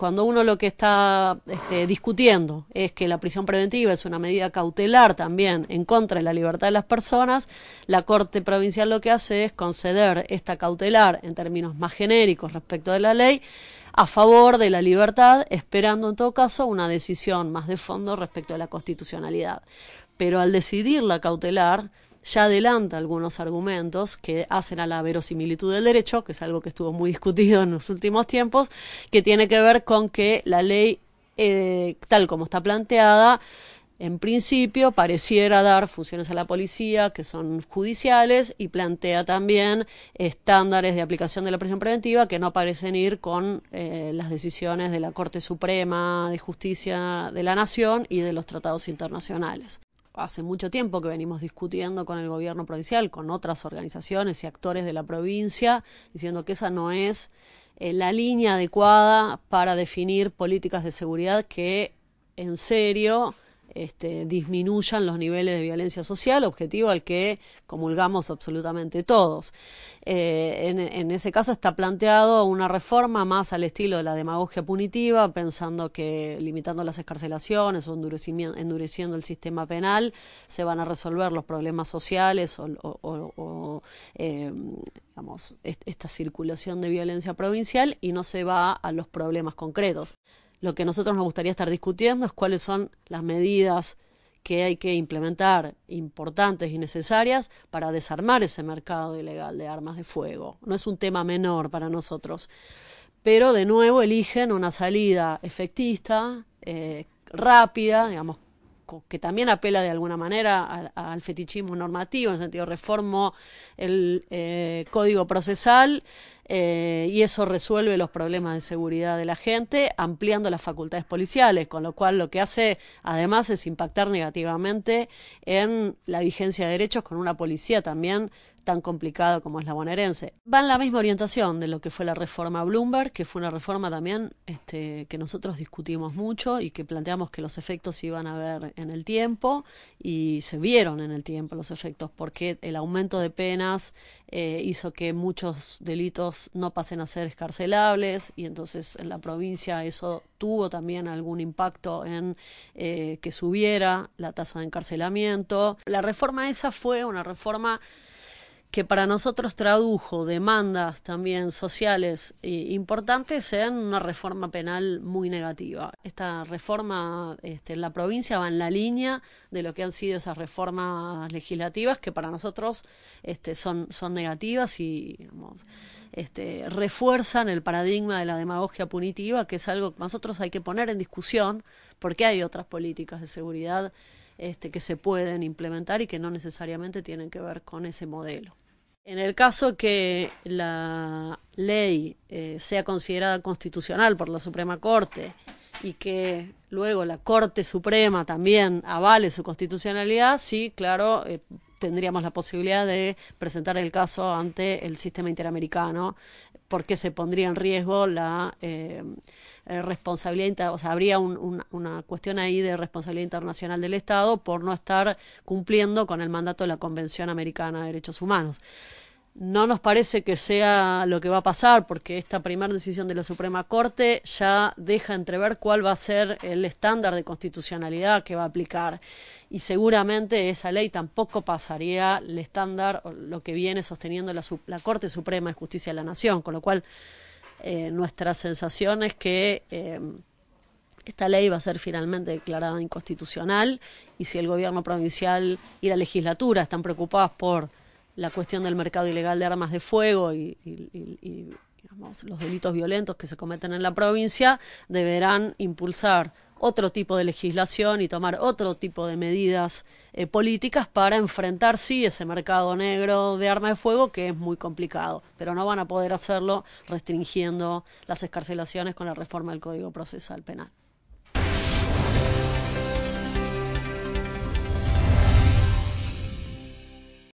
cuando uno lo que está este, discutiendo es que la prisión preventiva es una medida cautelar también en contra de la libertad de las personas, la Corte Provincial lo que hace es conceder esta cautelar en términos más genéricos respecto de la ley a favor de la libertad, esperando en todo caso una decisión más de fondo respecto a la constitucionalidad. Pero al decidir la cautelar, ya adelanta algunos argumentos que hacen a la verosimilitud del derecho, que es algo que estuvo muy discutido en los últimos tiempos, que tiene que ver con que la ley, eh, tal como está planteada, en principio pareciera dar funciones a la policía que son judiciales y plantea también estándares de aplicación de la prisión preventiva que no parecen ir con eh, las decisiones de la Corte Suprema de Justicia de la Nación y de los tratados internacionales hace mucho tiempo que venimos discutiendo con el gobierno provincial, con otras organizaciones y actores de la provincia, diciendo que esa no es eh, la línea adecuada para definir políticas de seguridad que en serio este, disminuyan los niveles de violencia social, objetivo al que comulgamos absolutamente todos. Eh, en, ese caso está planteado una reforma más al estilo de la demagogia punitiva, pensando que limitando las escarcelaciones o endureciendo el sistema penal se van a resolver los problemas sociales o, eh, esta circulación de violencia provincial y no se va a los problemas concretos. Lo que nosotros nos gustaría estar discutiendo es cuáles son las medidas que hay que implementar importantes y necesarias para desarmar ese mercado ilegal de armas de fuego. No es un tema menor para nosotros. Pero de nuevo eligen una salida efectista, eh, rápida, digamos, que también apela de alguna manera al, fetichismo normativo, en el sentido reformo el eh, código procesal eh, y eso resuelve los problemas de seguridad de la gente ampliando las facultades policiales, con lo cual lo que hace además es impactar negativamente en la vigencia de derechos con una policía también tan complicada como es la bonaerense. Va en la misma orientación de lo que fue la reforma Bloomberg, que fue una reforma también este, que nosotros discutimos mucho y que planteamos que los efectos iban a haber en el tiempo y se vieron en el tiempo los efectos, porque el aumento de penas eh, hizo que muchos delitos no pasen a ser escarcelables y entonces en la provincia eso tuvo también algún impacto en eh, que subiera la tasa de encarcelamiento. La reforma esa fue una reforma que para nosotros tradujo demandas también sociales importantes en una reforma penal muy negativa. Esta reforma en este, la provincia va en la línea de lo que han sido esas reformas legislativas que para nosotros este, son, son negativas y este, refuerzan el paradigma de la demagogia punitiva, que es algo que nosotros hay que poner en discusión porque hay otras políticas de seguridad este, que se pueden implementar y que no necesariamente tienen que ver con ese modelo. En el caso que la ley eh, sea considerada constitucional por la Suprema Corte y que luego la Corte Suprema también avale su constitucionalidad, sí, claro, eh, tendríamos la posibilidad de presentar el caso ante el sistema interamericano porque se pondría en riesgo la eh, eh responsabilidad, o sea, habría una cuestión ahí de responsabilidad internacional del Estado por no estar cumpliendo con el mandato de la Convención Americana de Derechos Humanos. No nos parece que sea lo que va a pasar, porque esta primera decisión de la Suprema Corte ya deja entrever cuál va a ser el estándar de constitucionalidad que va a aplicar. Y seguramente esa ley tampoco pasaría el estándar, lo que viene sosteniendo la, Corte Suprema de Justicia de la Nación, con lo cual eh, nuestra sensación es que eh, esta ley va a ser finalmente declarada inconstitucional y si el gobierno provincial y la legislatura están preocupados por la cuestión del mercado ilegal de armas de fuego y, los delitos violentos que se cometen en la provincia, deberán impulsar otro tipo de legislación y tomar otro tipo de medidas eh, políticas para enfrentar, sí, ese mercado negro de armas de fuego que es muy complicado, pero no van a poder hacerlo restringiendo las escarcelaciones con la reforma del Código Procesal Penal.